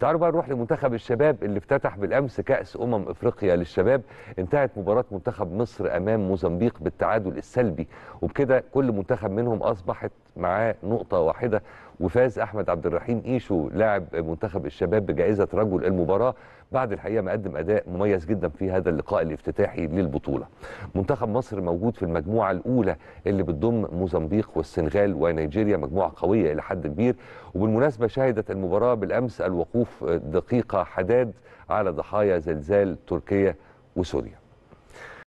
تعالوا بقى نروح لمنتخب الشباب اللي افتتح بالامس كاس امم افريقيا للشباب انتهت مباراه منتخب مصر امام موزمبيق بالتعادل السلبي وبكده كل منتخب منهم اصبحت معاه نقطه واحده وفاز احمد عبد الرحيم ايشو لاعب منتخب الشباب بجائزه رجل المباراه بعد الحقيقه ما قدم اداء مميز جدا في هذا اللقاء الافتتاحي للبطوله. منتخب مصر موجود في المجموعه الاولى اللي بتضم موزمبيق والسنغال ونيجيريا مجموعه قويه الى حد كبير وبالمناسبه شهدت المباراه بالامس الوقوف دقيقه حداد على ضحايا زلزال تركيا وسوريا.